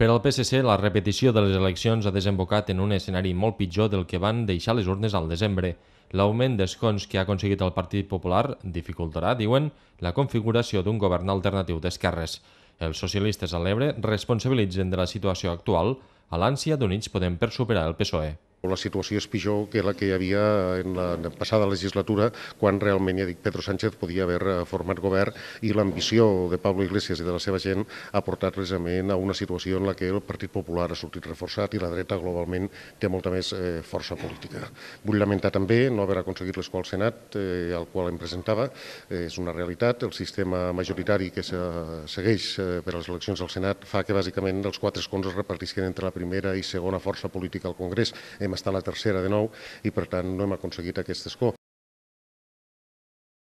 Per al PSC, la repetició de les eleccions ha desembocat en un escenari molt pitjor del que van deixar les urnes al desembre. L'augment d'escons que ha aconseguit el Partit Popular dificultarà, diuen, la configuració d'un govern alternatiu d'esquerres. Els socialistes a l'Ebre responsabilitzen de la situació actual a l'ànsia d'Units Podem per superar el PSOE. La situació és pitjor que la que hi havia en la passada legislatura, quan realment, ja dic, Pedro Sánchez podia haver eh, format govern i l'ambició de Pablo Iglesias i de la seva gent ha portat precisament a una situació en la que el Partit Popular ha sortit reforçat i la dreta globalment té molta més eh, força política. Vull lamentar també no haver aconseguit l'escola al Senat, eh, al qual em presentava, eh, és una realitat, el sistema majoritari que se segueix eh, per a les eleccions al Senat fa que bàsicament els quatre escons es repartisquen entre la primera i segona força política al Congrés. Hem a estar a la tercera de nou i per tant no hem aconseguit aquest escó.